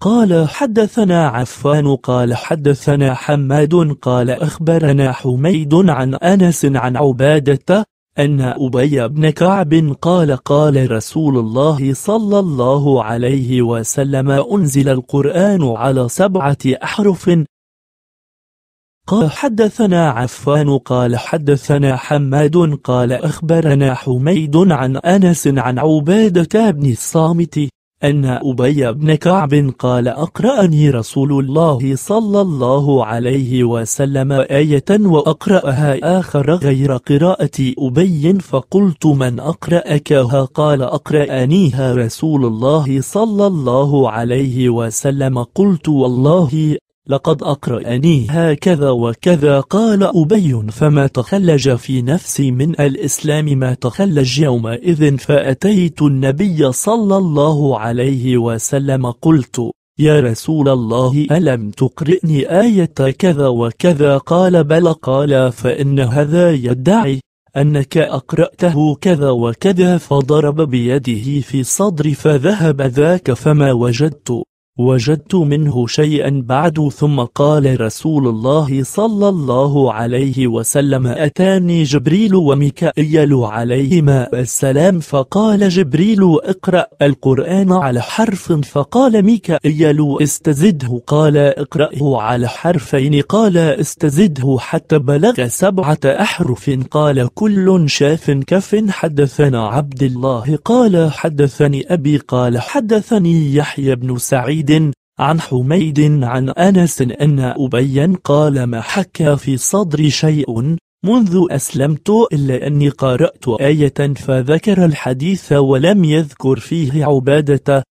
قال حدثنا عفان قال حدثنا حماد قال أخبرنا حميد عن أنس عن عبادة أن أبي بن كعب قال قال رسول الله صلى الله عليه وسلم أنزل القرآن على سبعة أحرف قال حدثنا عفان قال حدثنا حماد قال أخبرنا حميد عن أنس عن عبادة بن الصامت أن أبي بن كعب قال أقرأني رسول الله صلى الله عليه وسلم آية وأقرأها آخر غير قراءة أبي فقلت من أقرأكها قال أقرأنيها رسول الله صلى الله عليه وسلم قلت والله لقد أقرأني هكذا وكذا قال أبي فما تخلج في نفسي من الإسلام ما تخلج يومئذ فأتيت النبي صلى الله عليه وسلم قلت يا رسول الله ألم تقرئني آية كذا وكذا قال بل قال فإن هذا يدعي أنك أقرأته كذا وكذا فضرب بيده في صدري فذهب ذاك فما وجدت وجدت منه شيئا بعد ثم قال رسول الله صلى الله عليه وسلم أتاني جبريل وميكائيل عليهما السلام فقال جبريل اقرأ القرآن على حرف فقال ميكائيل استزده قال اقرأه على حرفين قال استزده حتى بلغ سبعة أحرف قال كل شاف كف حدثنا عبد الله قال حدثني أبي قال حدثني يحيى بن سعيد حميد عن حميد عن أنس أن أبيا قال ما حكى في صدري شيء منذ أسلمت إلا أني قرأت آية فذكر الحديث ولم يذكر فيه عبادة